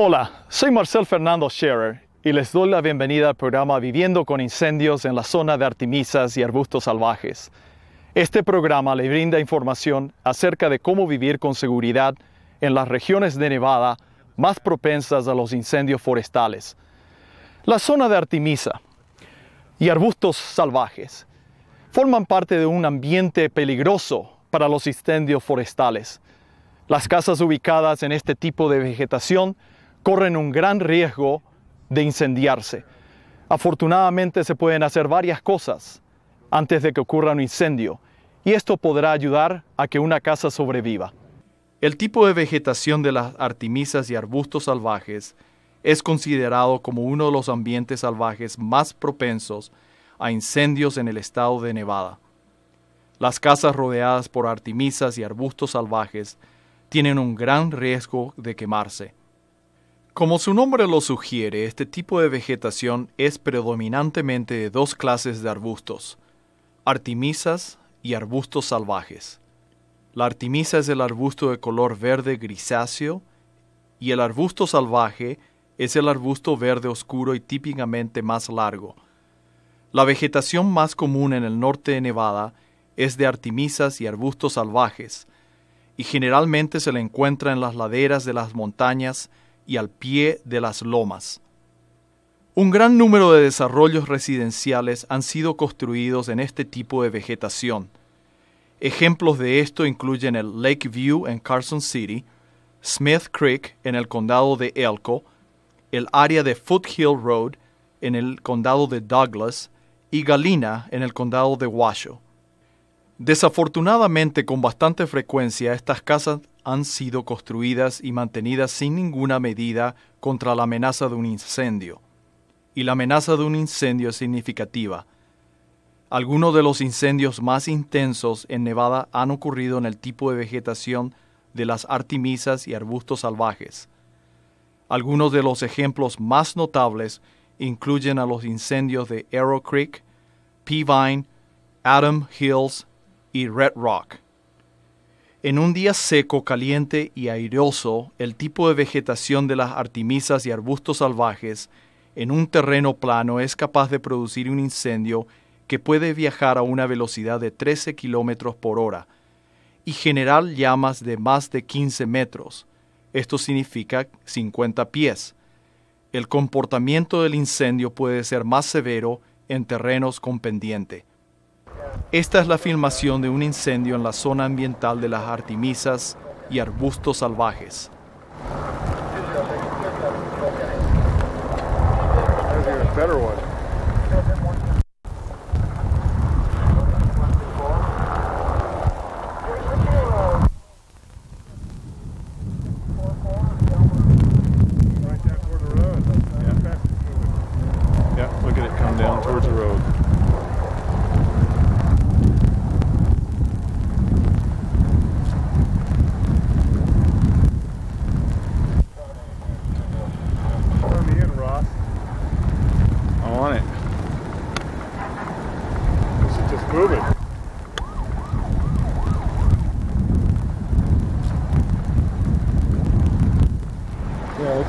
Hola, soy Marcel Fernando Scherer y les doy la bienvenida al programa Viviendo con Incendios en la zona de Artemisas y Arbustos Salvajes. Este programa le brinda información acerca de cómo vivir con seguridad en las regiones de Nevada más propensas a los incendios forestales. La zona de Artemisa y arbustos salvajes forman parte de un ambiente peligroso para los incendios forestales. Las casas ubicadas en este tipo de vegetación corren un gran riesgo de incendiarse. Afortunadamente se pueden hacer varias cosas antes de que ocurra un incendio y esto podrá ayudar a que una casa sobreviva. El tipo de vegetación de las artemisas y arbustos salvajes es considerado como uno de los ambientes salvajes más propensos a incendios en el estado de Nevada. Las casas rodeadas por artemisas y arbustos salvajes tienen un gran riesgo de quemarse. Como su nombre lo sugiere, este tipo de vegetación es predominantemente de dos clases de arbustos, artimisas y arbustos salvajes. La artemisa es el arbusto de color verde grisáceo y el arbusto salvaje es el arbusto verde oscuro y típicamente más largo. La vegetación más común en el norte de Nevada es de artimisas y arbustos salvajes, y generalmente se le encuentra en las laderas de las montañas y al pie de las lomas. Un gran número de desarrollos residenciales han sido construidos en este tipo de vegetación. Ejemplos de esto incluyen el Lake View en Carson City, Smith Creek en el condado de Elko, el área de Foothill Road en el condado de Douglas y Galena en el condado de Washoe. Desafortunadamente, con bastante frecuencia, estas casas han sido construidas y mantenidas sin ninguna medida contra la amenaza de un incendio. Y la amenaza de un incendio es significativa. Algunos de los incendios más intensos en Nevada han ocurrido en el tipo de vegetación de las artemisas y arbustos salvajes. Algunos de los ejemplos más notables incluyen a los incendios de Arrow Creek, Peavine, Adam Hills y Red Rock. En un día seco, caliente y airoso, el tipo de vegetación de las artemisas y arbustos salvajes en un terreno plano es capaz de producir un incendio que puede viajar a una velocidad de 13 kilómetros por hora y generar llamas de más de 15 metros. Esto significa 50 pies. El comportamiento del incendio puede ser más severo en terrenos con pendiente. Esta es la filmación de un incendio en la zona ambiental de las Artemisas y arbustos salvajes.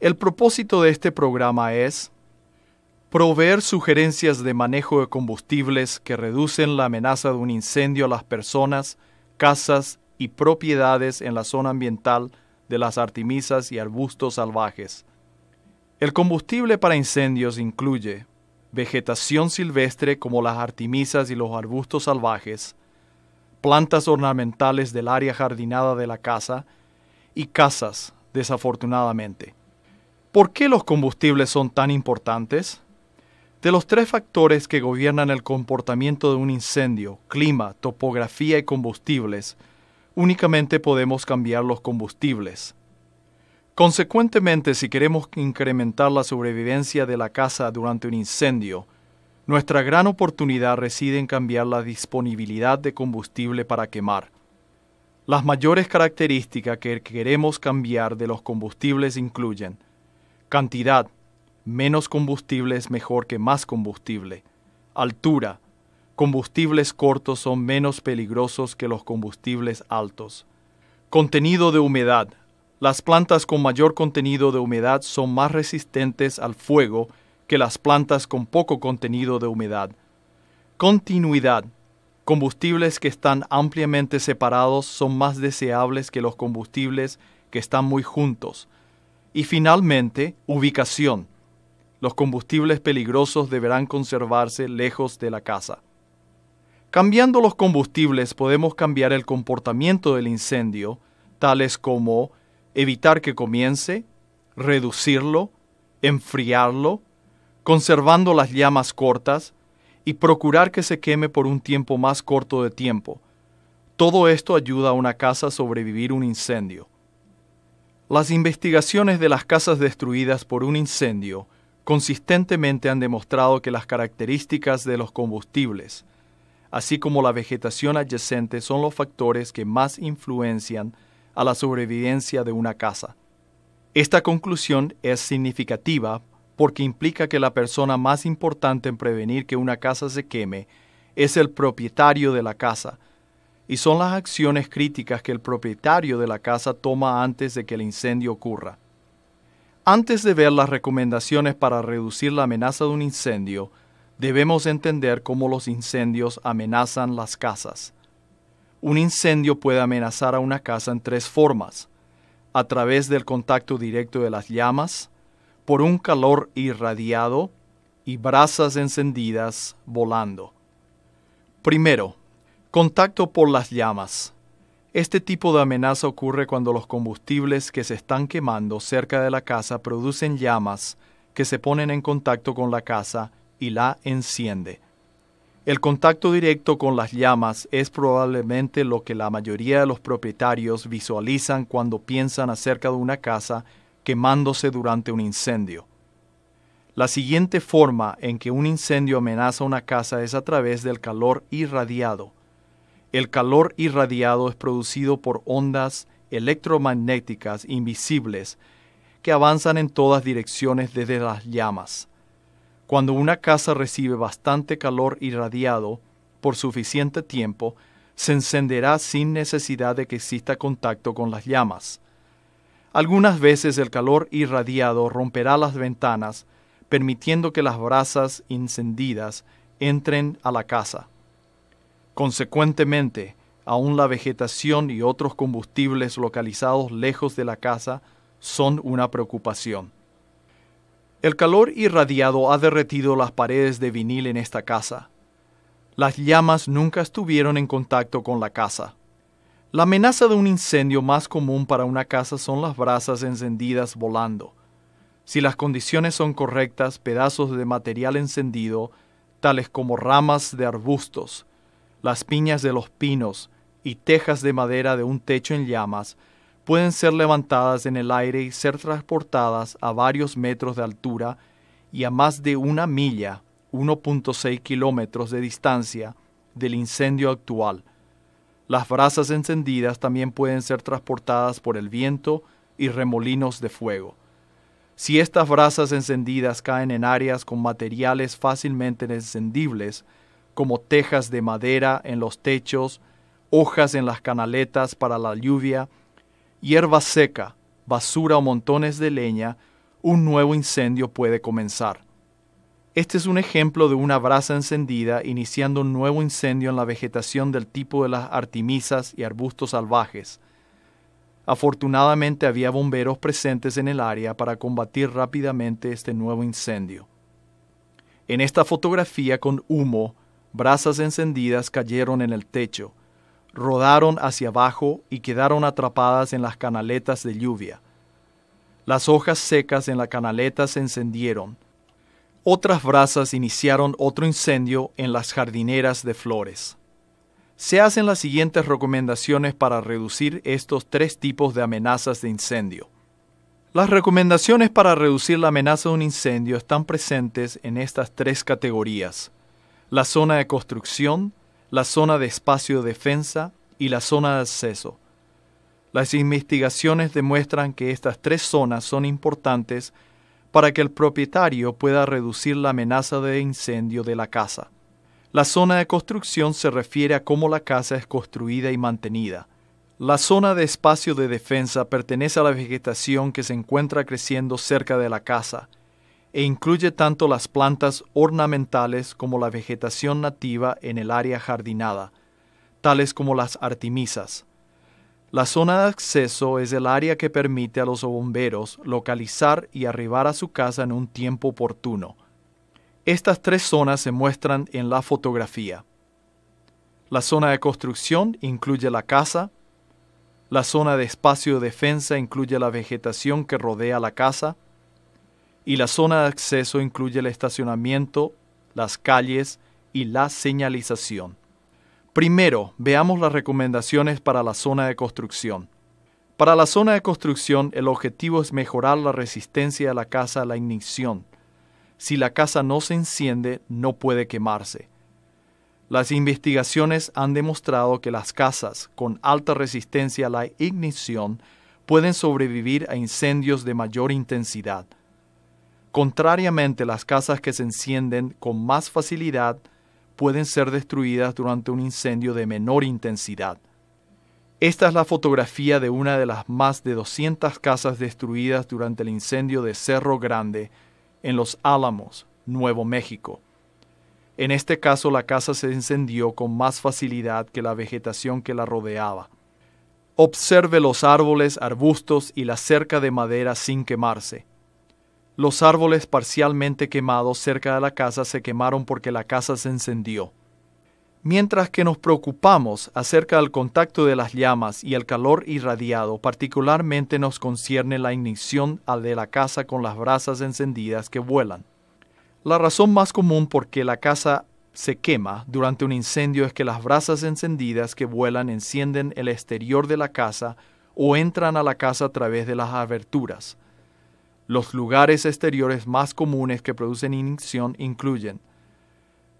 El propósito de este programa es proveer sugerencias de manejo de combustibles que reducen la amenaza de un incendio a las personas, casas y propiedades en la zona ambiental de las artemisas y arbustos salvajes el combustible para incendios incluye vegetación silvestre como las artemisas y los arbustos salvajes, plantas ornamentales del área jardinada de la casa y casas, desafortunadamente. ¿Por qué los combustibles son tan importantes? De los tres factores que gobiernan el comportamiento de un incendio, clima, topografía y combustibles, únicamente podemos cambiar los combustibles. Consecuentemente, si queremos incrementar la sobrevivencia de la casa durante un incendio, nuestra gran oportunidad reside en cambiar la disponibilidad de combustible para quemar. Las mayores características que queremos cambiar de los combustibles incluyen cantidad, menos combustible es mejor que más combustible, altura, combustibles cortos son menos peligrosos que los combustibles altos, contenido de humedad, las plantas con mayor contenido de humedad son más resistentes al fuego que las plantas con poco contenido de humedad. Continuidad. Combustibles que están ampliamente separados son más deseables que los combustibles que están muy juntos. Y finalmente, ubicación. Los combustibles peligrosos deberán conservarse lejos de la casa. Cambiando los combustibles podemos cambiar el comportamiento del incendio, tales como evitar que comience, reducirlo, enfriarlo, conservando las llamas cortas y procurar que se queme por un tiempo más corto de tiempo. Todo esto ayuda a una casa a sobrevivir un incendio. Las investigaciones de las casas destruidas por un incendio consistentemente han demostrado que las características de los combustibles, así como la vegetación adyacente, son los factores que más influencian a la sobrevivencia de una casa. Esta conclusión es significativa porque implica que la persona más importante en prevenir que una casa se queme es el propietario de la casa, y son las acciones críticas que el propietario de la casa toma antes de que el incendio ocurra. Antes de ver las recomendaciones para reducir la amenaza de un incendio, debemos entender cómo los incendios amenazan las casas. Un incendio puede amenazar a una casa en tres formas. A través del contacto directo de las llamas, por un calor irradiado y brasas encendidas volando. Primero, contacto por las llamas. Este tipo de amenaza ocurre cuando los combustibles que se están quemando cerca de la casa producen llamas que se ponen en contacto con la casa y la enciende. El contacto directo con las llamas es probablemente lo que la mayoría de los propietarios visualizan cuando piensan acerca de una casa quemándose durante un incendio. La siguiente forma en que un incendio amenaza una casa es a través del calor irradiado. El calor irradiado es producido por ondas electromagnéticas invisibles que avanzan en todas direcciones desde las llamas. Cuando una casa recibe bastante calor irradiado por suficiente tiempo, se encenderá sin necesidad de que exista contacto con las llamas. Algunas veces el calor irradiado romperá las ventanas, permitiendo que las brasas encendidas entren a la casa. Consecuentemente, aún la vegetación y otros combustibles localizados lejos de la casa son una preocupación. El calor irradiado ha derretido las paredes de vinil en esta casa. Las llamas nunca estuvieron en contacto con la casa. La amenaza de un incendio más común para una casa son las brasas encendidas volando. Si las condiciones son correctas, pedazos de material encendido, tales como ramas de arbustos, las piñas de los pinos y tejas de madera de un techo en llamas, pueden ser levantadas en el aire y ser transportadas a varios metros de altura y a más de una milla, 1.6 kilómetros de distancia del incendio actual. Las brasas encendidas también pueden ser transportadas por el viento y remolinos de fuego. Si estas brasas encendidas caen en áreas con materiales fácilmente encendibles, como tejas de madera en los techos, hojas en las canaletas para la lluvia, hierba seca, basura o montones de leña, un nuevo incendio puede comenzar. Este es un ejemplo de una brasa encendida iniciando un nuevo incendio en la vegetación del tipo de las artemisas y arbustos salvajes. Afortunadamente había bomberos presentes en el área para combatir rápidamente este nuevo incendio. En esta fotografía con humo, brasas encendidas cayeron en el techo, rodaron hacia abajo y quedaron atrapadas en las canaletas de lluvia. Las hojas secas en la canaleta se encendieron. Otras brasas iniciaron otro incendio en las jardineras de flores. Se hacen las siguientes recomendaciones para reducir estos tres tipos de amenazas de incendio. Las recomendaciones para reducir la amenaza de un incendio están presentes en estas tres categorías. La zona de construcción, la zona de espacio de defensa y la zona de acceso. Las investigaciones demuestran que estas tres zonas son importantes para que el propietario pueda reducir la amenaza de incendio de la casa. La zona de construcción se refiere a cómo la casa es construida y mantenida. La zona de espacio de defensa pertenece a la vegetación que se encuentra creciendo cerca de la casa, e incluye tanto las plantas ornamentales como la vegetación nativa en el área jardinada, tales como las artemisas. La zona de acceso es el área que permite a los bomberos localizar y arribar a su casa en un tiempo oportuno. Estas tres zonas se muestran en la fotografía. La zona de construcción incluye la casa, la zona de espacio de defensa incluye la vegetación que rodea la casa, y la zona de acceso incluye el estacionamiento, las calles y la señalización. Primero, veamos las recomendaciones para la zona de construcción. Para la zona de construcción, el objetivo es mejorar la resistencia de la casa a la ignición. Si la casa no se enciende, no puede quemarse. Las investigaciones han demostrado que las casas con alta resistencia a la ignición pueden sobrevivir a incendios de mayor intensidad. Contrariamente, las casas que se encienden con más facilidad pueden ser destruidas durante un incendio de menor intensidad. Esta es la fotografía de una de las más de 200 casas destruidas durante el incendio de Cerro Grande en Los Álamos, Nuevo México. En este caso la casa se encendió con más facilidad que la vegetación que la rodeaba. Observe los árboles, arbustos y la cerca de madera sin quemarse. Los árboles parcialmente quemados cerca de la casa se quemaron porque la casa se encendió. Mientras que nos preocupamos acerca del contacto de las llamas y el calor irradiado, particularmente nos concierne la ignición de la casa con las brasas encendidas que vuelan. La razón más común por que la casa se quema durante un incendio es que las brasas encendidas que vuelan encienden el exterior de la casa o entran a la casa a través de las aberturas. Los lugares exteriores más comunes que producen inyección incluyen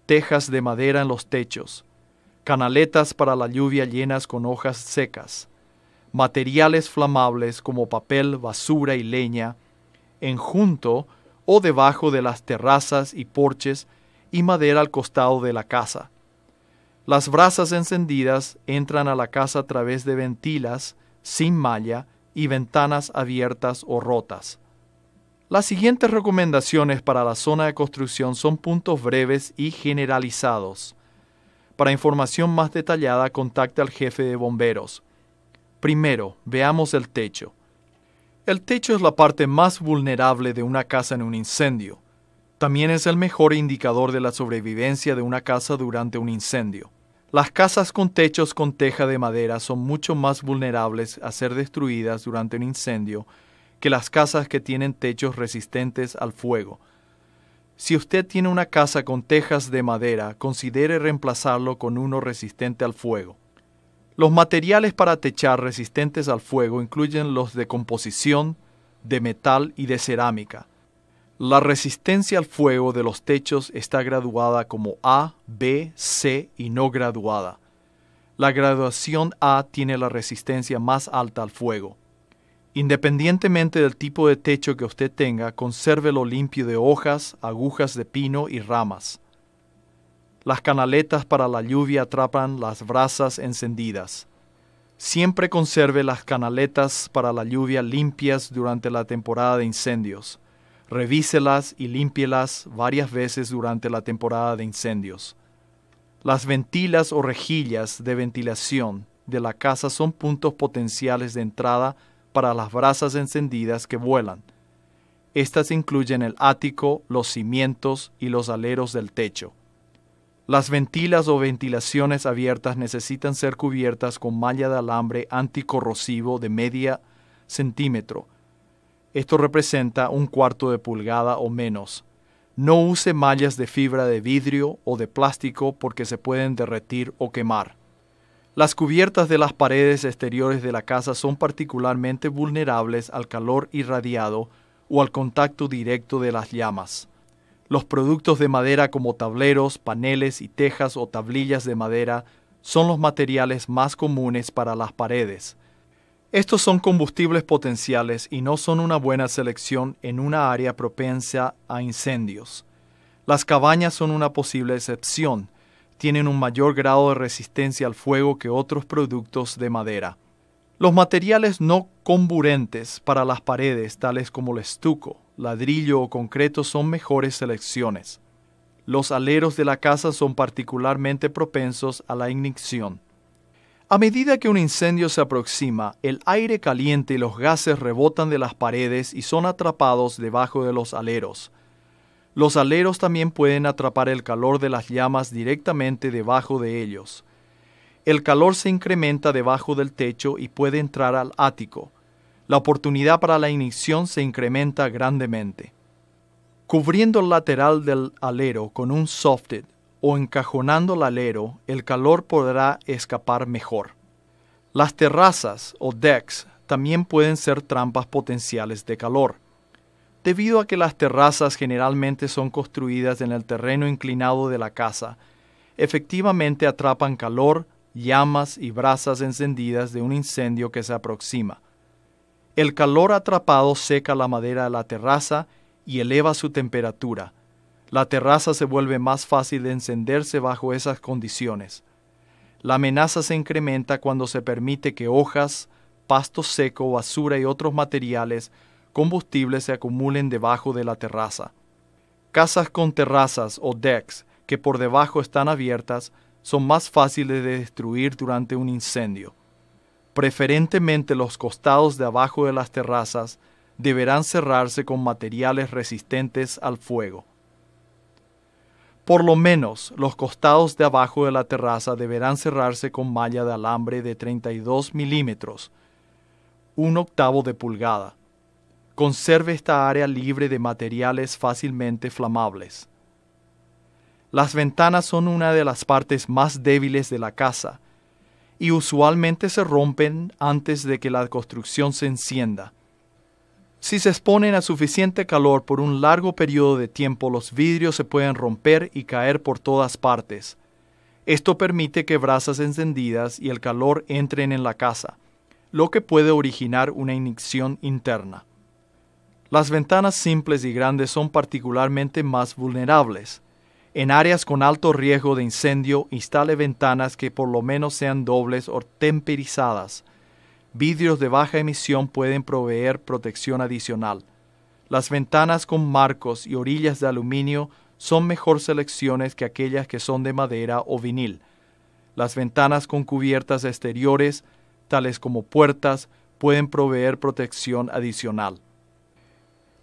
tejas de madera en los techos, canaletas para la lluvia llenas con hojas secas, materiales flamables como papel, basura y leña, junto o debajo de las terrazas y porches y madera al costado de la casa. Las brasas encendidas entran a la casa a través de ventilas sin malla y ventanas abiertas o rotas. Las siguientes recomendaciones para la zona de construcción son puntos breves y generalizados. Para información más detallada, contacte al jefe de bomberos. Primero, veamos el techo. El techo es la parte más vulnerable de una casa en un incendio. También es el mejor indicador de la sobrevivencia de una casa durante un incendio. Las casas con techos con teja de madera son mucho más vulnerables a ser destruidas durante un incendio que las casas que tienen techos resistentes al fuego. Si usted tiene una casa con tejas de madera, considere reemplazarlo con uno resistente al fuego. Los materiales para techar resistentes al fuego incluyen los de composición, de metal y de cerámica. La resistencia al fuego de los techos está graduada como A, B, C y no graduada. La graduación A tiene la resistencia más alta al fuego. Independientemente del tipo de techo que usted tenga, consérvelo limpio de hojas, agujas de pino y ramas. Las canaletas para la lluvia atrapan las brasas encendidas. Siempre conserve las canaletas para la lluvia limpias durante la temporada de incendios. Revíselas y límpielas varias veces durante la temporada de incendios. Las ventilas o rejillas de ventilación de la casa son puntos potenciales de entrada para las brasas encendidas que vuelan. Estas incluyen el ático, los cimientos y los aleros del techo. Las ventilas o ventilaciones abiertas necesitan ser cubiertas con malla de alambre anticorrosivo de media centímetro. Esto representa un cuarto de pulgada o menos. No use mallas de fibra de vidrio o de plástico porque se pueden derretir o quemar. Las cubiertas de las paredes exteriores de la casa son particularmente vulnerables al calor irradiado o al contacto directo de las llamas. Los productos de madera como tableros, paneles y tejas o tablillas de madera son los materiales más comunes para las paredes. Estos son combustibles potenciales y no son una buena selección en una área propensa a incendios. Las cabañas son una posible excepción, tienen un mayor grado de resistencia al fuego que otros productos de madera. Los materiales no comburentes para las paredes, tales como el estuco, ladrillo o concreto, son mejores selecciones. Los aleros de la casa son particularmente propensos a la ignición. A medida que un incendio se aproxima, el aire caliente y los gases rebotan de las paredes y son atrapados debajo de los aleros. Los aleros también pueden atrapar el calor de las llamas directamente debajo de ellos. El calor se incrementa debajo del techo y puede entrar al ático. La oportunidad para la ignición se incrementa grandemente. Cubriendo el lateral del alero con un softed o encajonando el alero, el calor podrá escapar mejor. Las terrazas o decks también pueden ser trampas potenciales de calor debido a que las terrazas generalmente son construidas en el terreno inclinado de la casa. Efectivamente atrapan calor, llamas y brasas encendidas de un incendio que se aproxima. El calor atrapado seca la madera de la terraza y eleva su temperatura. La terraza se vuelve más fácil de encenderse bajo esas condiciones. La amenaza se incrementa cuando se permite que hojas, pasto seco, basura y otros materiales combustibles se acumulen debajo de la terraza. Casas con terrazas o decks que por debajo están abiertas son más fáciles de destruir durante un incendio. Preferentemente los costados de abajo de las terrazas deberán cerrarse con materiales resistentes al fuego. Por lo menos los costados de abajo de la terraza deberán cerrarse con malla de alambre de 32 milímetros, un octavo de pulgada, Conserve esta área libre de materiales fácilmente flamables. Las ventanas son una de las partes más débiles de la casa y usualmente se rompen antes de que la construcción se encienda. Si se exponen a suficiente calor por un largo periodo de tiempo, los vidrios se pueden romper y caer por todas partes. Esto permite que brasas encendidas y el calor entren en la casa, lo que puede originar una inyección interna. Las ventanas simples y grandes son particularmente más vulnerables. En áreas con alto riesgo de incendio, instale ventanas que por lo menos sean dobles o temperizadas. Vidrios de baja emisión pueden proveer protección adicional. Las ventanas con marcos y orillas de aluminio son mejor selecciones que aquellas que son de madera o vinil. Las ventanas con cubiertas exteriores, tales como puertas, pueden proveer protección adicional.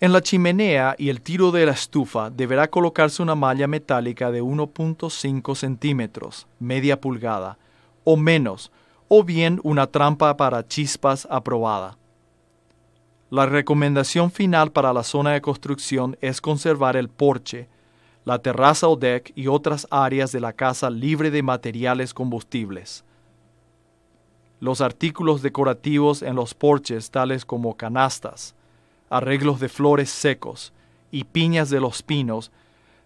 En la chimenea y el tiro de la estufa deberá colocarse una malla metálica de 1.5 centímetros, media pulgada, o menos, o bien una trampa para chispas aprobada. La recomendación final para la zona de construcción es conservar el porche, la terraza o deck y otras áreas de la casa libre de materiales combustibles. Los artículos decorativos en los porches, tales como canastas, arreglos de flores secos y piñas de los pinos,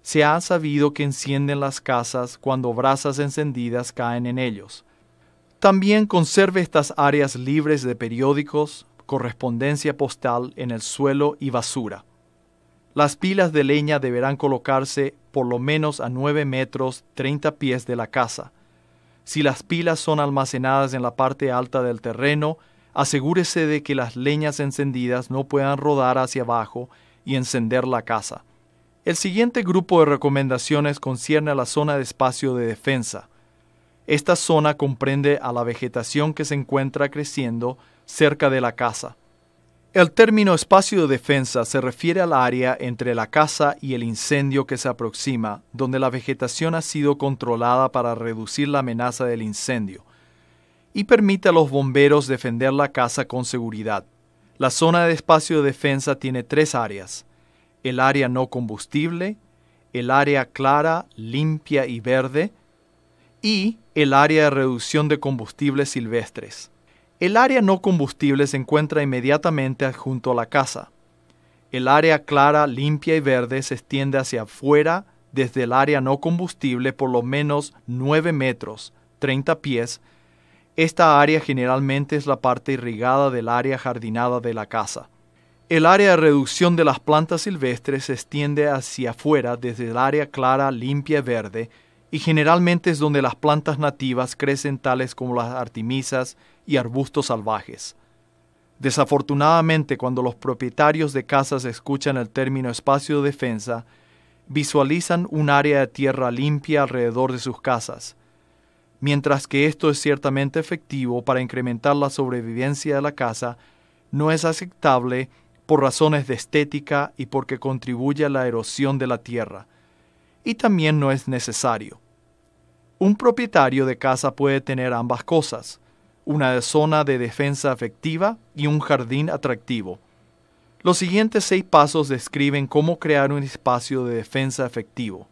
se ha sabido que encienden las casas cuando brasas encendidas caen en ellos. También conserve estas áreas libres de periódicos, correspondencia postal en el suelo y basura. Las pilas de leña deberán colocarse por lo menos a nueve metros treinta pies de la casa. Si las pilas son almacenadas en la parte alta del terreno, asegúrese de que las leñas encendidas no puedan rodar hacia abajo y encender la casa. El siguiente grupo de recomendaciones concierne a la zona de espacio de defensa. Esta zona comprende a la vegetación que se encuentra creciendo cerca de la casa. El término espacio de defensa se refiere al área entre la casa y el incendio que se aproxima, donde la vegetación ha sido controlada para reducir la amenaza del incendio y permite a los bomberos defender la casa con seguridad. La zona de espacio de defensa tiene tres áreas. El área no combustible, el área clara, limpia y verde, y el área de reducción de combustibles silvestres. El área no combustible se encuentra inmediatamente junto a la casa. El área clara, limpia y verde se extiende hacia afuera desde el área no combustible por lo menos 9 metros, 30 pies, esta área generalmente es la parte irrigada del área jardinada de la casa. El área de reducción de las plantas silvestres se extiende hacia afuera desde el área clara, limpia, y verde, y generalmente es donde las plantas nativas crecen tales como las artemisas y arbustos salvajes. Desafortunadamente, cuando los propietarios de casas escuchan el término espacio de defensa, visualizan un área de tierra limpia alrededor de sus casas, Mientras que esto es ciertamente efectivo para incrementar la sobrevivencia de la casa, no es aceptable por razones de estética y porque contribuye a la erosión de la tierra. Y también no es necesario. Un propietario de casa puede tener ambas cosas, una zona de defensa efectiva y un jardín atractivo. Los siguientes seis pasos describen cómo crear un espacio de defensa efectivo.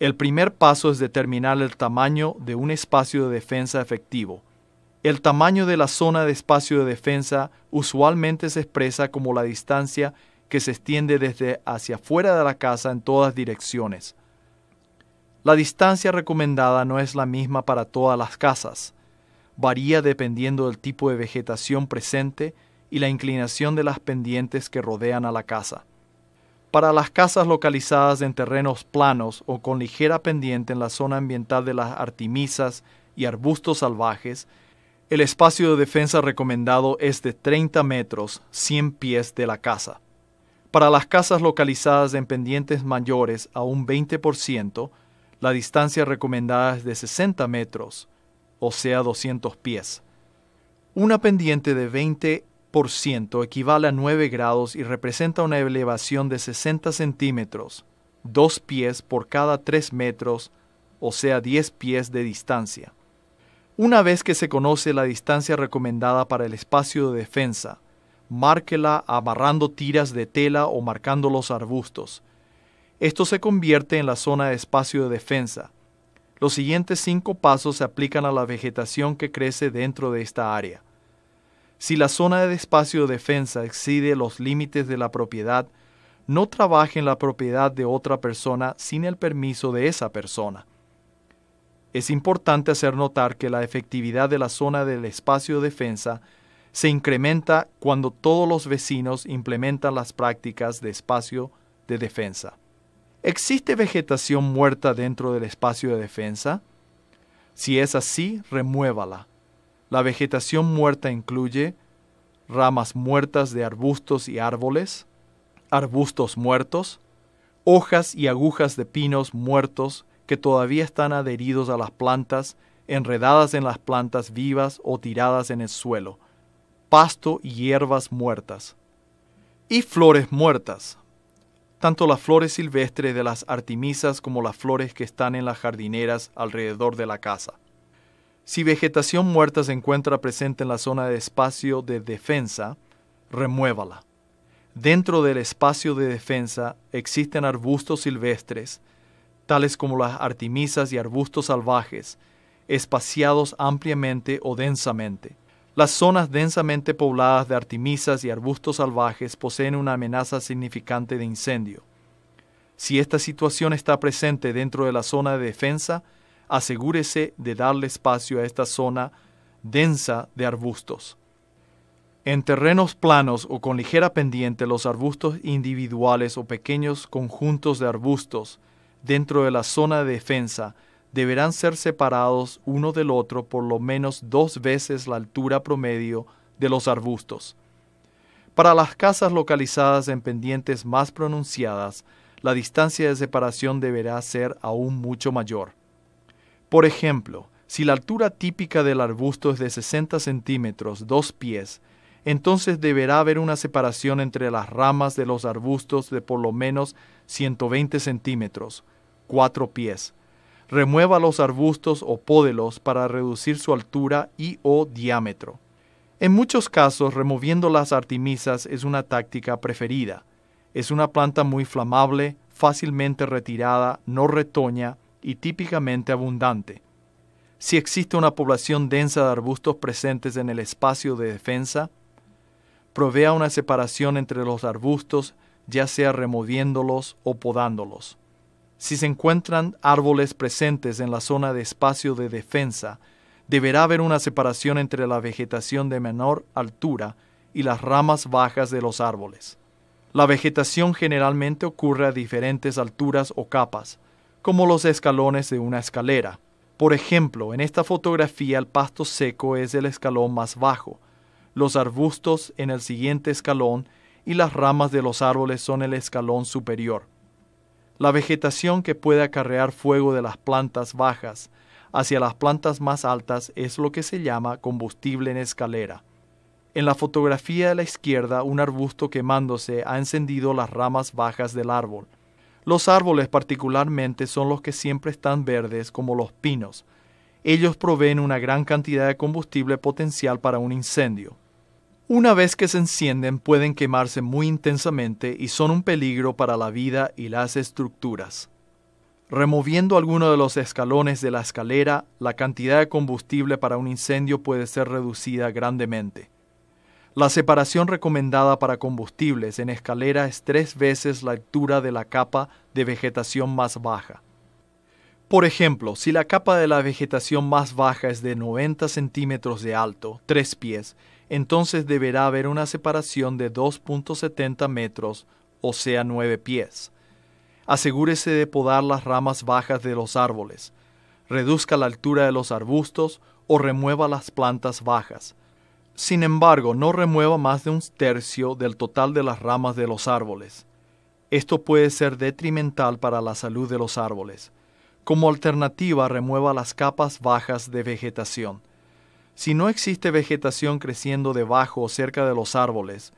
El primer paso es determinar el tamaño de un espacio de defensa efectivo. El tamaño de la zona de espacio de defensa usualmente se expresa como la distancia que se extiende desde hacia afuera de la casa en todas direcciones. La distancia recomendada no es la misma para todas las casas. Varía dependiendo del tipo de vegetación presente y la inclinación de las pendientes que rodean a la casa. Para las casas localizadas en terrenos planos o con ligera pendiente en la zona ambiental de las artemisas y arbustos salvajes, el espacio de defensa recomendado es de 30 metros, 100 pies de la casa. Para las casas localizadas en pendientes mayores a un 20%, la distancia recomendada es de 60 metros, o sea 200 pies. Una pendiente de 20 ciento equivale a 9 grados y representa una elevación de 60 centímetros, 2 pies por cada 3 metros, o sea 10 pies de distancia. Una vez que se conoce la distancia recomendada para el espacio de defensa, márquela amarrando tiras de tela o marcando los arbustos. Esto se convierte en la zona de espacio de defensa. Los siguientes cinco pasos se aplican a la vegetación que crece dentro de esta área. Si la zona de espacio de defensa excede los límites de la propiedad, no trabaje en la propiedad de otra persona sin el permiso de esa persona. Es importante hacer notar que la efectividad de la zona del espacio de defensa se incrementa cuando todos los vecinos implementan las prácticas de espacio de defensa. ¿Existe vegetación muerta dentro del espacio de defensa? Si es así, remuévala. La vegetación muerta incluye ramas muertas de arbustos y árboles, arbustos muertos, hojas y agujas de pinos muertos que todavía están adheridos a las plantas, enredadas en las plantas vivas o tiradas en el suelo, pasto y hierbas muertas. Y flores muertas. Tanto las flores silvestres de las artemisas como las flores que están en las jardineras alrededor de la casa. Si vegetación muerta se encuentra presente en la zona de espacio de defensa, remuévala. Dentro del espacio de defensa existen arbustos silvestres, tales como las artemisas y arbustos salvajes, espaciados ampliamente o densamente. Las zonas densamente pobladas de artemisas y arbustos salvajes poseen una amenaza significante de incendio. Si esta situación está presente dentro de la zona de defensa, asegúrese de darle espacio a esta zona densa de arbustos. En terrenos planos o con ligera pendiente, los arbustos individuales o pequeños conjuntos de arbustos dentro de la zona de defensa deberán ser separados uno del otro por lo menos dos veces la altura promedio de los arbustos. Para las casas localizadas en pendientes más pronunciadas, la distancia de separación deberá ser aún mucho mayor. Por ejemplo, si la altura típica del arbusto es de 60 centímetros, 2 pies, entonces deberá haber una separación entre las ramas de los arbustos de por lo menos 120 centímetros, 4 pies. Remueva los arbustos o pódelos para reducir su altura y o diámetro. En muchos casos, removiendo las artemisas es una táctica preferida. Es una planta muy flamable, fácilmente retirada, no retoña, y típicamente abundante. Si existe una población densa de arbustos presentes en el espacio de defensa, provea una separación entre los arbustos, ya sea removiéndolos o podándolos. Si se encuentran árboles presentes en la zona de espacio de defensa, deberá haber una separación entre la vegetación de menor altura y las ramas bajas de los árboles. La vegetación generalmente ocurre a diferentes alturas o capas, como los escalones de una escalera. Por ejemplo, en esta fotografía el pasto seco es el escalón más bajo, los arbustos en el siguiente escalón y las ramas de los árboles son el escalón superior. La vegetación que puede acarrear fuego de las plantas bajas hacia las plantas más altas es lo que se llama combustible en escalera. En la fotografía de la izquierda, un arbusto quemándose ha encendido las ramas bajas del árbol. Los árboles particularmente son los que siempre están verdes, como los pinos. Ellos proveen una gran cantidad de combustible potencial para un incendio. Una vez que se encienden pueden quemarse muy intensamente y son un peligro para la vida y las estructuras. Removiendo alguno de los escalones de la escalera, la cantidad de combustible para un incendio puede ser reducida grandemente. La separación recomendada para combustibles en escalera es tres veces la altura de la capa de vegetación más baja. Por ejemplo, si la capa de la vegetación más baja es de 90 centímetros de alto, tres pies, entonces deberá haber una separación de 2.70 metros, o sea 9 pies. Asegúrese de podar las ramas bajas de los árboles. Reduzca la altura de los arbustos o remueva las plantas bajas. Sin embargo, no remueva más de un tercio del total de las ramas de los árboles. Esto puede ser detrimental para la salud de los árboles. Como alternativa, remueva las capas bajas de vegetación. Si no existe vegetación creciendo debajo o cerca de los árboles,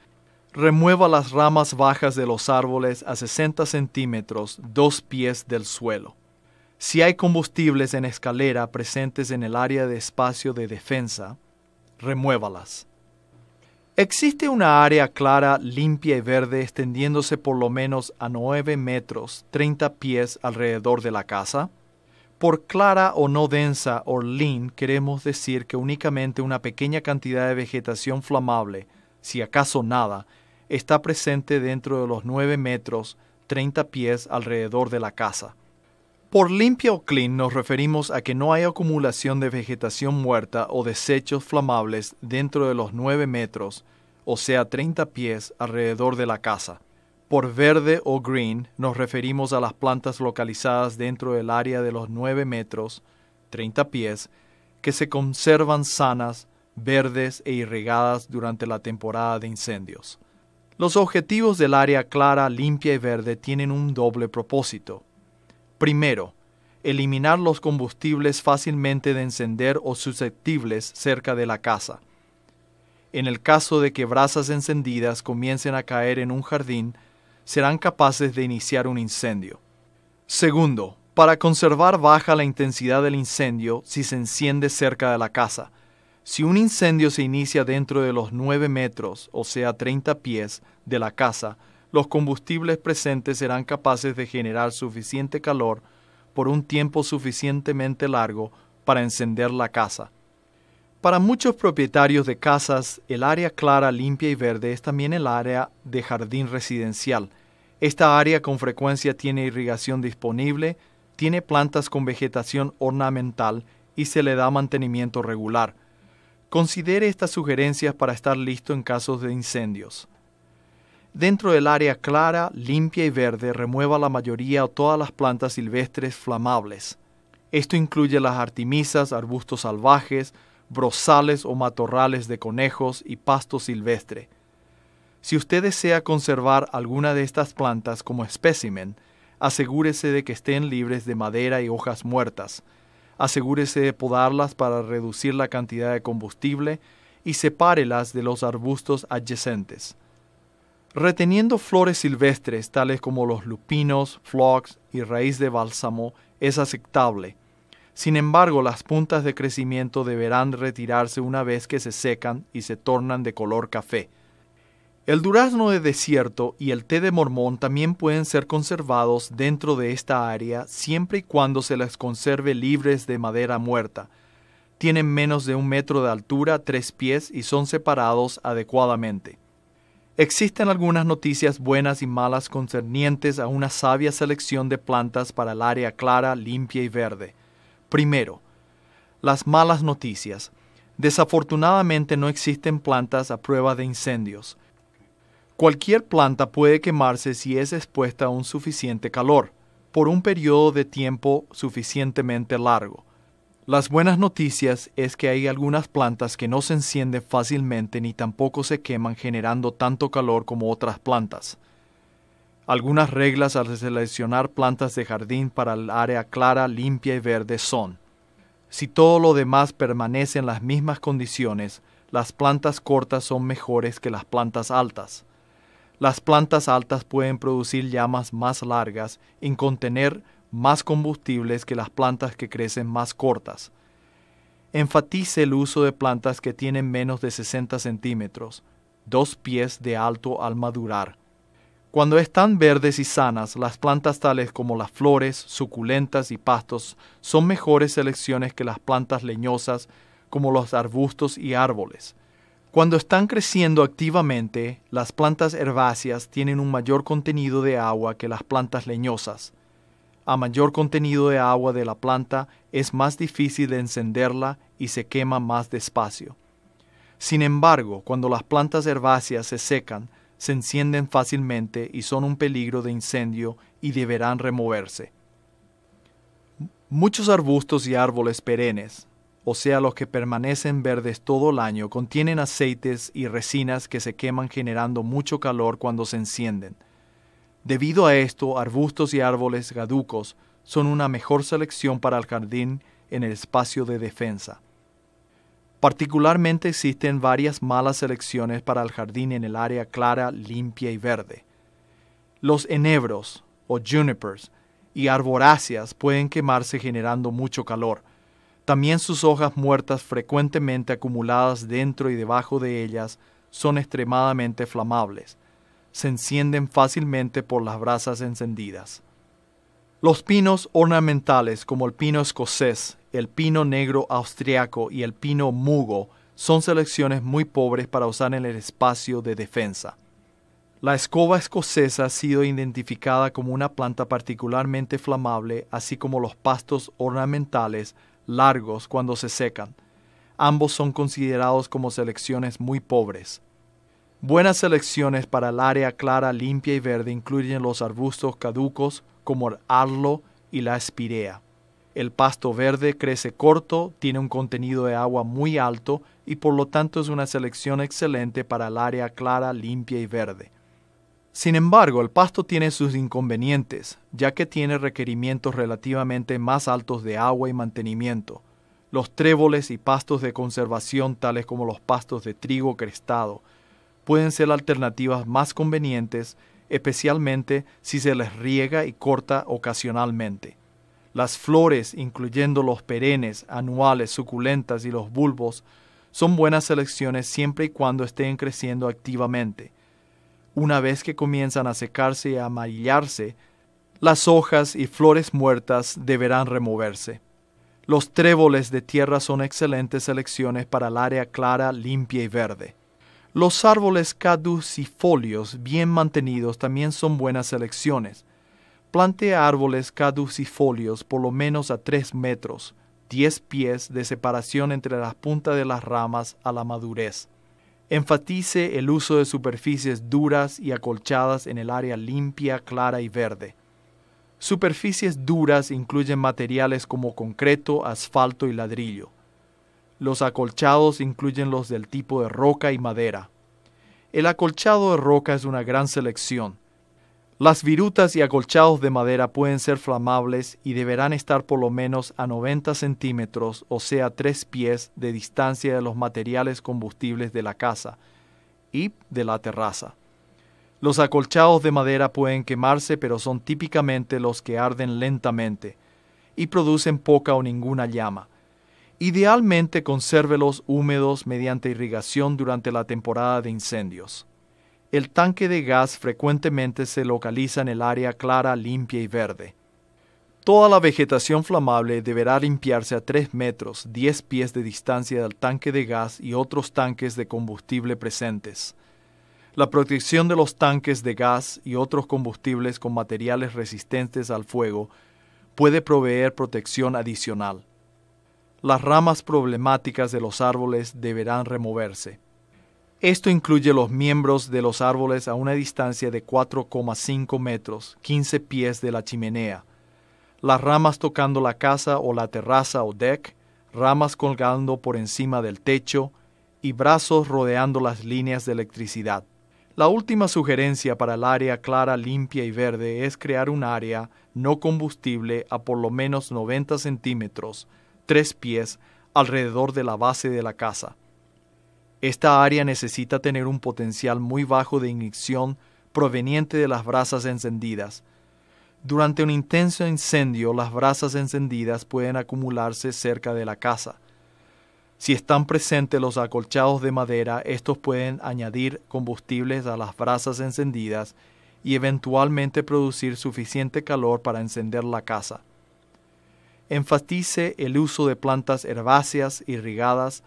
remueva las ramas bajas de los árboles a 60 centímetros, dos pies del suelo. Si hay combustibles en escalera presentes en el área de espacio de defensa, remuévalas. Existe una área clara, limpia y verde extendiéndose por lo menos a 9 metros, 30 pies alrededor de la casa. Por clara o no densa o lean queremos decir que únicamente una pequeña cantidad de vegetación flamable, si acaso nada, está presente dentro de los 9 metros, 30 pies alrededor de la casa. Por limpia o clean nos referimos a que no hay acumulación de vegetación muerta o desechos flamables dentro de los 9 metros, o sea 30 pies alrededor de la casa. Por verde o green nos referimos a las plantas localizadas dentro del área de los 9 metros, 30 pies, que se conservan sanas, verdes e irrigadas durante la temporada de incendios. Los objetivos del área clara, limpia y verde tienen un doble propósito Primero, eliminar los combustibles fácilmente de encender o susceptibles cerca de la casa. En el caso de que brasas encendidas comiencen a caer en un jardín, serán capaces de iniciar un incendio. Segundo, para conservar baja la intensidad del incendio si se enciende cerca de la casa. Si un incendio se inicia dentro de los 9 metros, o sea 30 pies, de la casa, los combustibles presentes serán capaces de generar suficiente calor por un tiempo suficientemente largo para encender la casa. Para muchos propietarios de casas, el área clara, limpia y verde es también el área de jardín residencial. Esta área con frecuencia tiene irrigación disponible, tiene plantas con vegetación ornamental y se le da mantenimiento regular. Considere estas sugerencias para estar listo en casos de incendios. Dentro del área clara, limpia y verde, remueva la mayoría o todas las plantas silvestres flamables. Esto incluye las artemisas, arbustos salvajes, brozales o matorrales de conejos y pasto silvestre. Si usted desea conservar alguna de estas plantas como espécimen, asegúrese de que estén libres de madera y hojas muertas. Asegúrese de podarlas para reducir la cantidad de combustible y sepárelas de los arbustos adyacentes. Reteniendo flores silvestres tales como los lupinos, flocks y raíz de bálsamo es aceptable. Sin embargo, las puntas de crecimiento deberán retirarse una vez que se secan y se tornan de color café. El durazno de desierto y el té de mormón también pueden ser conservados dentro de esta área siempre y cuando se las conserve libres de madera muerta. Tienen menos de un metro de altura, tres pies y son separados adecuadamente. Existen algunas noticias buenas y malas concernientes a una sabia selección de plantas para el área clara, limpia y verde. Primero, las malas noticias. Desafortunadamente no existen plantas a prueba de incendios. Cualquier planta puede quemarse si es expuesta a un suficiente calor, por un periodo de tiempo suficientemente largo. Las buenas noticias es que hay algunas plantas que no se encienden fácilmente ni tampoco se queman generando tanto calor como otras plantas. Algunas reglas al seleccionar plantas de jardín para el área clara, limpia y verde son, si todo lo demás permanece en las mismas condiciones, las plantas cortas son mejores que las plantas altas. Las plantas altas pueden producir llamas más largas y contener más combustibles que las plantas que crecen más cortas. Enfatice el uso de plantas que tienen menos de 60 centímetros, dos pies de alto al madurar. Cuando están verdes y sanas, las plantas tales como las flores, suculentas y pastos son mejores selecciones que las plantas leñosas como los arbustos y árboles. Cuando están creciendo activamente, las plantas herbáceas tienen un mayor contenido de agua que las plantas leñosas. A mayor contenido de agua de la planta es más difícil de encenderla y se quema más despacio. Sin embargo, cuando las plantas herbáceas se secan, se encienden fácilmente y son un peligro de incendio y deberán removerse. Muchos arbustos y árboles perennes, o sea los que permanecen verdes todo el año, contienen aceites y resinas que se queman generando mucho calor cuando se encienden. Debido a esto, arbustos y árboles caducos son una mejor selección para el jardín en el espacio de defensa. Particularmente existen varias malas selecciones para el jardín en el área clara, limpia y verde. Los enebros o junipers y arboráceas pueden quemarse generando mucho calor. También sus hojas muertas frecuentemente acumuladas dentro y debajo de ellas son extremadamente flamables se encienden fácilmente por las brasas encendidas. Los pinos ornamentales como el pino escocés, el pino negro austriaco y el pino mugo son selecciones muy pobres para usar en el espacio de defensa. La escoba escocesa ha sido identificada como una planta particularmente flamable, así como los pastos ornamentales largos cuando se secan. Ambos son considerados como selecciones muy pobres. Buenas selecciones para el área clara, limpia y verde incluyen los arbustos caducos como el arlo y la espirea. El pasto verde crece corto, tiene un contenido de agua muy alto y por lo tanto es una selección excelente para el área clara, limpia y verde. Sin embargo, el pasto tiene sus inconvenientes, ya que tiene requerimientos relativamente más altos de agua y mantenimiento. Los tréboles y pastos de conservación, tales como los pastos de trigo crestado, pueden ser alternativas más convenientes, especialmente si se les riega y corta ocasionalmente. Las flores, incluyendo los perennes, anuales, suculentas y los bulbos, son buenas selecciones siempre y cuando estén creciendo activamente. Una vez que comienzan a secarse y a amarillarse, las hojas y flores muertas deberán removerse. Los tréboles de tierra son excelentes selecciones para el área clara, limpia y verde. Los árboles caducifolios bien mantenidos también son buenas selecciones. Plante árboles caducifolios por lo menos a 3 metros, 10 pies de separación entre las puntas de las ramas a la madurez. Enfatice el uso de superficies duras y acolchadas en el área limpia, clara y verde. Superficies duras incluyen materiales como concreto, asfalto y ladrillo. Los acolchados incluyen los del tipo de roca y madera. El acolchado de roca es una gran selección. Las virutas y acolchados de madera pueden ser flamables y deberán estar por lo menos a 90 centímetros, o sea, 3 pies de distancia de los materiales combustibles de la casa y de la terraza. Los acolchados de madera pueden quemarse, pero son típicamente los que arden lentamente y producen poca o ninguna llama. Idealmente consérvelos húmedos mediante irrigación durante la temporada de incendios. El tanque de gas frecuentemente se localiza en el área clara, limpia y verde. Toda la vegetación flamable deberá limpiarse a 3 metros, 10 pies de distancia del tanque de gas y otros tanques de combustible presentes. La protección de los tanques de gas y otros combustibles con materiales resistentes al fuego puede proveer protección adicional las ramas problemáticas de los árboles deberán removerse. Esto incluye los miembros de los árboles a una distancia de 4,5 metros, 15 pies de la chimenea, las ramas tocando la casa o la terraza o deck, ramas colgando por encima del techo y brazos rodeando las líneas de electricidad. La última sugerencia para el área clara, limpia y verde es crear un área no combustible a por lo menos 90 centímetros tres pies alrededor de la base de la casa. Esta área necesita tener un potencial muy bajo de ignición proveniente de las brasas encendidas. Durante un intenso incendio, las brasas encendidas pueden acumularse cerca de la casa. Si están presentes los acolchados de madera, estos pueden añadir combustibles a las brasas encendidas y eventualmente producir suficiente calor para encender la casa enfatice el uso de plantas herbáceas irrigadas,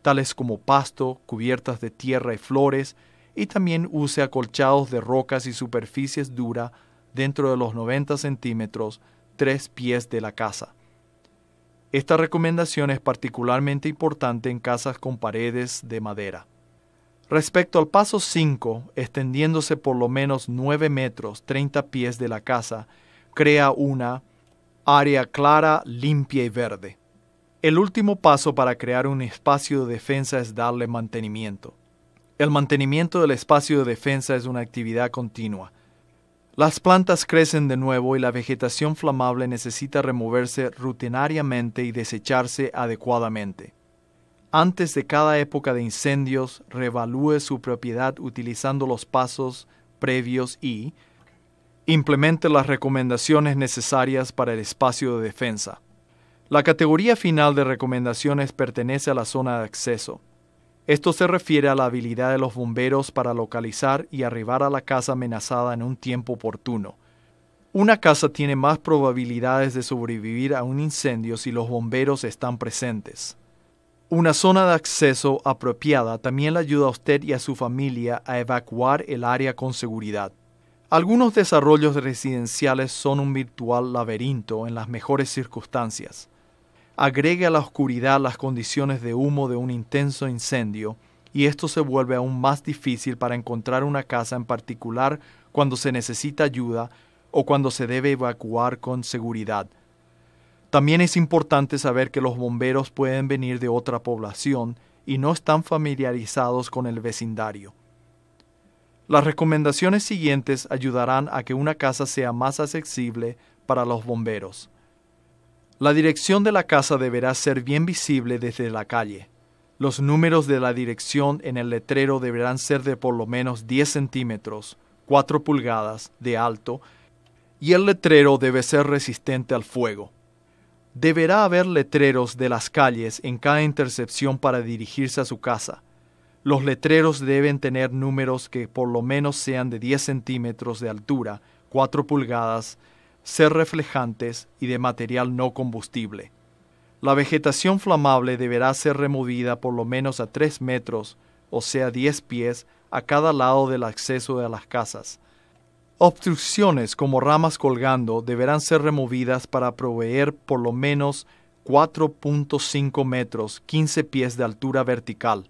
tales como pasto, cubiertas de tierra y flores, y también use acolchados de rocas y superficies duras dentro de los 90 centímetros, tres pies de la casa. Esta recomendación es particularmente importante en casas con paredes de madera. Respecto al paso 5, extendiéndose por lo menos 9 metros 30 pies de la casa, crea una área clara, limpia y verde. El último paso para crear un espacio de defensa es darle mantenimiento. El mantenimiento del espacio de defensa es una actividad continua. Las plantas crecen de nuevo y la vegetación flamable necesita removerse rutinariamente y desecharse adecuadamente. Antes de cada época de incendios, revalúe su propiedad utilizando los pasos previos y, implemente las recomendaciones necesarias para el espacio de defensa. La categoría final de recomendaciones pertenece a la zona de acceso. Esto se refiere a la habilidad de los bomberos para localizar y arribar a la casa amenazada en un tiempo oportuno. Una casa tiene más probabilidades de sobrevivir a un incendio si los bomberos están presentes. Una zona de acceso apropiada también le ayuda a usted y a su familia a evacuar el área con seguridad. Algunos desarrollos residenciales son un virtual laberinto en las mejores circunstancias. Agregue a la oscuridad las condiciones de humo de un intenso incendio y esto se vuelve aún más difícil para encontrar una casa en particular cuando se necesita ayuda o cuando se debe evacuar con seguridad. También es importante saber que los bomberos pueden venir de otra población y no están familiarizados con el vecindario. Las recomendaciones siguientes ayudarán a que una casa sea más accesible para los bomberos. La dirección de la casa deberá ser bien visible desde la calle. Los números de la dirección en el letrero deberán ser de por lo menos 10 centímetros, 4 pulgadas de alto, y el letrero debe ser resistente al fuego. Deberá haber letreros de las calles en cada intercepción para dirigirse a su casa. Los letreros deben tener números que por lo menos sean de 10 centímetros de altura, 4 pulgadas, ser reflejantes y de material no combustible. La vegetación flamable deberá ser removida por lo menos a 3 metros, o sea 10 pies, a cada lado del acceso de las casas. Obstrucciones como ramas colgando deberán ser removidas para proveer por lo menos 4.5 metros, 15 pies de altura vertical.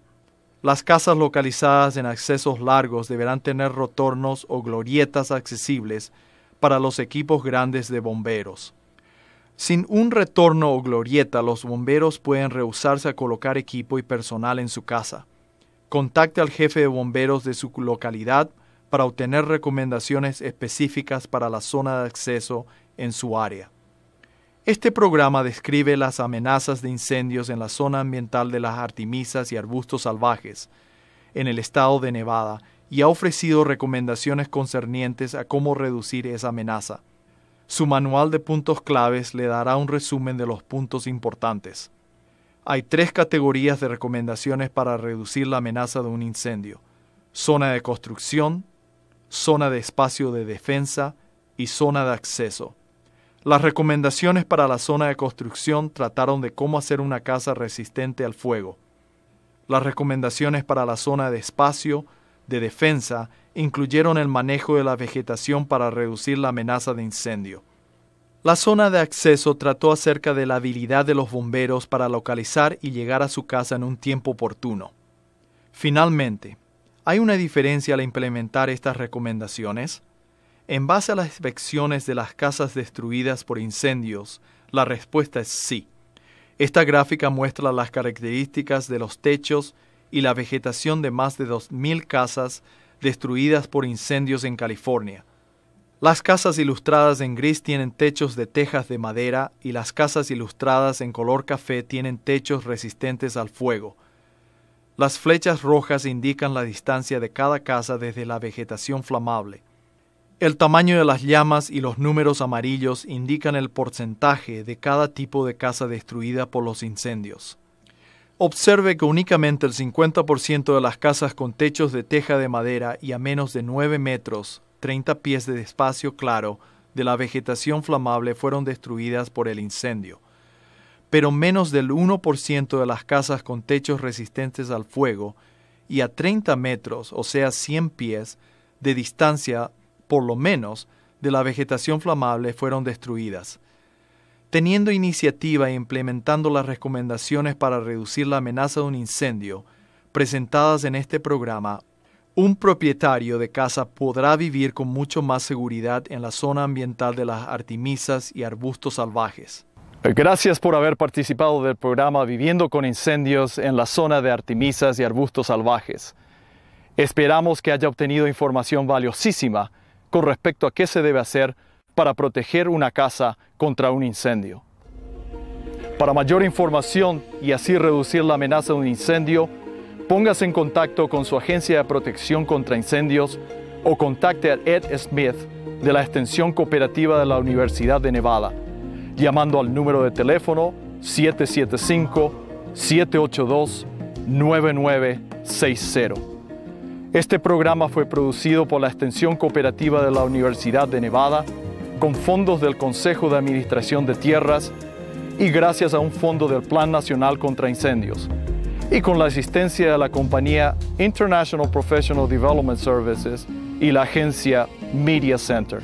Las casas localizadas en accesos largos deberán tener retornos o glorietas accesibles para los equipos grandes de bomberos. Sin un retorno o glorieta, los bomberos pueden rehusarse a colocar equipo y personal en su casa. Contacte al jefe de bomberos de su localidad para obtener recomendaciones específicas para la zona de acceso en su área. Este programa describe las amenazas de incendios en la zona ambiental de las artemisas y arbustos salvajes en el estado de Nevada y ha ofrecido recomendaciones concernientes a cómo reducir esa amenaza. Su manual de puntos claves le dará un resumen de los puntos importantes. Hay tres categorías de recomendaciones para reducir la amenaza de un incendio. Zona de construcción, zona de espacio de defensa y zona de acceso. Las recomendaciones para la zona de construcción trataron de cómo hacer una casa resistente al fuego. Las recomendaciones para la zona de espacio, de defensa, incluyeron el manejo de la vegetación para reducir la amenaza de incendio. La zona de acceso trató acerca de la habilidad de los bomberos para localizar y llegar a su casa en un tiempo oportuno. Finalmente, ¿hay una diferencia al implementar estas recomendaciones? En base a las inspecciones de las casas destruidas por incendios, la respuesta es sí. Esta gráfica muestra las características de los techos y la vegetación de más de 2.000 casas destruidas por incendios en California. Las casas ilustradas en gris tienen techos de tejas de madera y las casas ilustradas en color café tienen techos resistentes al fuego. Las flechas rojas indican la distancia de cada casa desde la vegetación flamable. El tamaño de las llamas y los números amarillos indican el porcentaje de cada tipo de casa destruida por los incendios. Observe que únicamente el 50% de las casas con techos de teja de madera y a menos de 9 metros, 30 pies de espacio claro, de la vegetación flamable fueron destruidas por el incendio. Pero menos del 1% de las casas con techos resistentes al fuego y a 30 metros, o sea 100 pies, de distancia por lo menos, de la vegetación flamable fueron destruidas. Teniendo iniciativa e implementando las recomendaciones para reducir la amenaza de un incendio presentadas en este programa, un propietario de casa podrá vivir con mucho más seguridad en la zona ambiental de las artemisas y arbustos salvajes. Gracias por haber participado del programa Viviendo con Incendios en la zona de artemisas y arbustos salvajes. Esperamos que haya obtenido información valiosísima con respecto a qué se debe hacer para proteger una casa contra un incendio. Para mayor información y así reducir la amenaza de un incendio, póngase en contacto con su agencia de protección contra incendios o contacte a Ed Smith de la Extensión Cooperativa de la Universidad de Nevada, llamando al número de teléfono 775-782-9960. Este programa fue producido por la Extensión Cooperativa de la Universidad de Nevada con fondos del Consejo de Administración de Tierras y gracias a un fondo del Plan Nacional contra Incendios y con la asistencia de la compañía International Professional Development Services y la agencia Media Center.